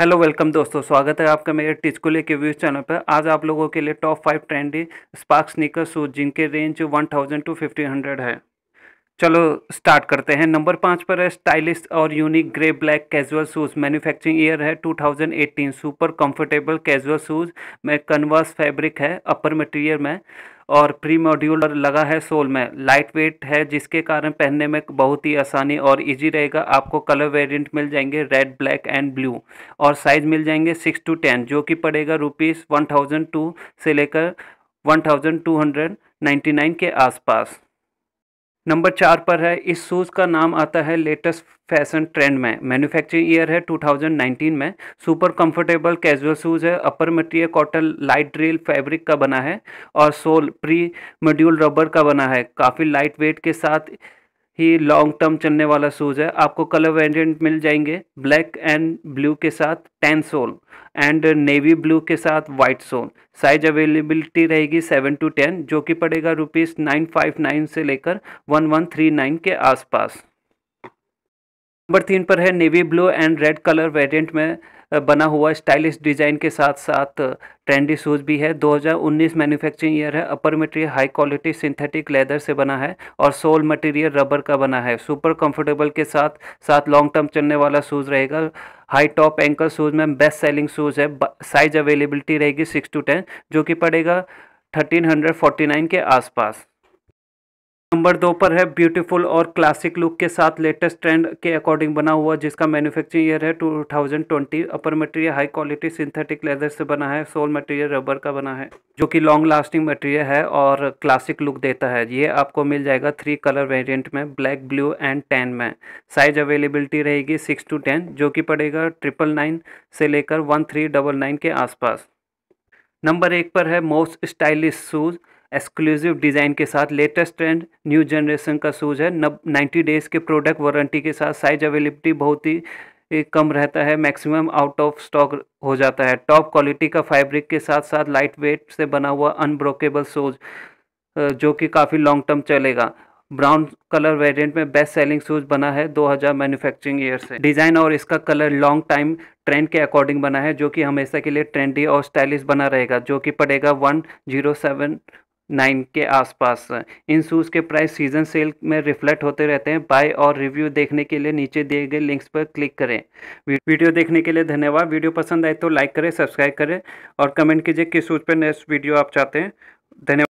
hello welcome दोस्तों स्वागत है आपका मेरे टिचकुले के व्यूज चैनल पर आज आप लोगों के लिए top five trendy spark sneaker shoes जिनके range one thousand to fifteen hundred है चलो स्टार्ट करते हैं नंबर पाँच पर है स्टाइलिश और unique grey black casual shoes manufacturing year है 2018 सुपर कंफर्टेबल कैजुअल शूज़ में कन्वर्स फैब्रिक है अपर मटेरियल में और प्री मॉड्यूलर लगा है सोल में लाइट वेट है जिसके कारण पहनने में बहुत ही आसानी और इजी रहेगा आपको कलर वेरिएंट मिल जाएंगे रेड ब्लैक एंड ब्लू और साइज मिल जाएंगे सिक्स टू टेन जो कि पड़ेगा रुपीज़ वन थाउजेंड टू से लेकर one thousand two hundred ninety nine के आसपास नंबर चार पर है इस शूज़ का नाम आता है लेटेस्ट फैशन ट्रेंड में मैन्युफैक्चरिंग ईयर है 2019 में सुपर कंफर्टेबल कैजुअल शूज़ है upper material cotton light drill fabric का बना है और सोल प्री मड्यूल रबर का बना है काफ़ी लाइट वेट के साथ ही लॉन्ग टर्म चलने वाला शूज़ है आपको कलर वेरिएंट मिल जाएंगे ब्लैक एंड ब्लू के साथ tan sole and navy blue के साथ वाइट सोल साइज अवेलेबिलिटी रहेगी सेवन टू टेन जो कि पड़ेगा रुपीज़ नाइन फाइव नाइन से लेकर वन वन थ्री नाइन के आसपास नंबर तीन पर है navy blue and red colour variant में बना हुआ स्टाइलिश डिज़ाइन के साथ साथ ट्रेंडी शूज़ भी है 2019 मैन्युफैक्चरिंग ईयर है upper material high quality synthetic leather से बना है और सोल मटेरियल रबर का बना है सुपर कंफर्टेबल के साथ साथ लॉन्ग टर्म चलने वाला शूज़ रहेगा हाई टॉप एंकल शूज़ में बेस्ट सेलिंग शूज़ है साइज अवेलेबिलिटी रहेगी सिक्स टू टेन जो कि पड़ेगा थर्टीन हंड्रेड फोर्टी नाइन के आसपास नंबर दो पर है ब्यूटीफुल और क्लासिक लुक के साथ लेटेस्ट ट्रेंड के अकॉर्डिंग बना हुआ जिसका मैन्युफैक्चरिंग ईयर है 2020 upper material high quality synthetic leather से बना है सोल मटेरियल रबर का बना है जो कि लॉन्ग लास्टिंग मटेरियल है और क्लासिक लुक देता है ये आपको मिल जाएगा थ्री कलर वेरियंट में ब्लैक ब्लू एंड टेन में साइज अवेलेबिलिटी रहेगी सिक्स टू टेन जो कि पड़ेगा ट्रिपल नाइन से लेकर वन थ्री डबल नाइन के आसपास नंबर एक पर है most stylish shoes exclusive design के साथ लेटेस्ट ट्रेंड न्यू जनरेशन का शूज़ है नब नाइन्टी डेज़ के प्रोडक्ट वारंटी के साथ साइज अवेलेबिलिटी बहुत ही कम रहता है मैक्सिमम आउट ऑफ स्टॉक हो जाता है टॉप क्वालिटी का फैब्रिक के साथ साथ लाइट वेट से बना हुआ अनब्रोकेबल शूज जो कि काफ़ी लॉन्ग टर्म चलेगा ब्राउन कलर वेरिएंट में बेस्ट सेलिंग शूज़ बना है 2000 मैन्युफैक्चरिंग ईयर से डिज़ाइन और इसका कलर लॉन्ग टाइम ट्रेंड के अकॉर्डिंग बना है जो कि हमेशा के लिए ट्रेंडी और स्टाइलिश बना रहेगा जो कि पड़ेगा वन जीरो सेवन नाइन के आसपास इन शूज़ के प्राइस सीजन सेल में रिफ्लेक्ट होते रहते हैं बाय और रिव्यू देखने के लिए नीचे दिए गए लिंक्स पर क्लिक करें वीडियो देखने के लिए धन्यवाद वीडियो पसंद आए तो लाइक करें सब्सक्राइब करें और कमेंट कीजिए किस शूज़ पर नेक्स्ट वीडियो आप चाहते हैं धन्यवाद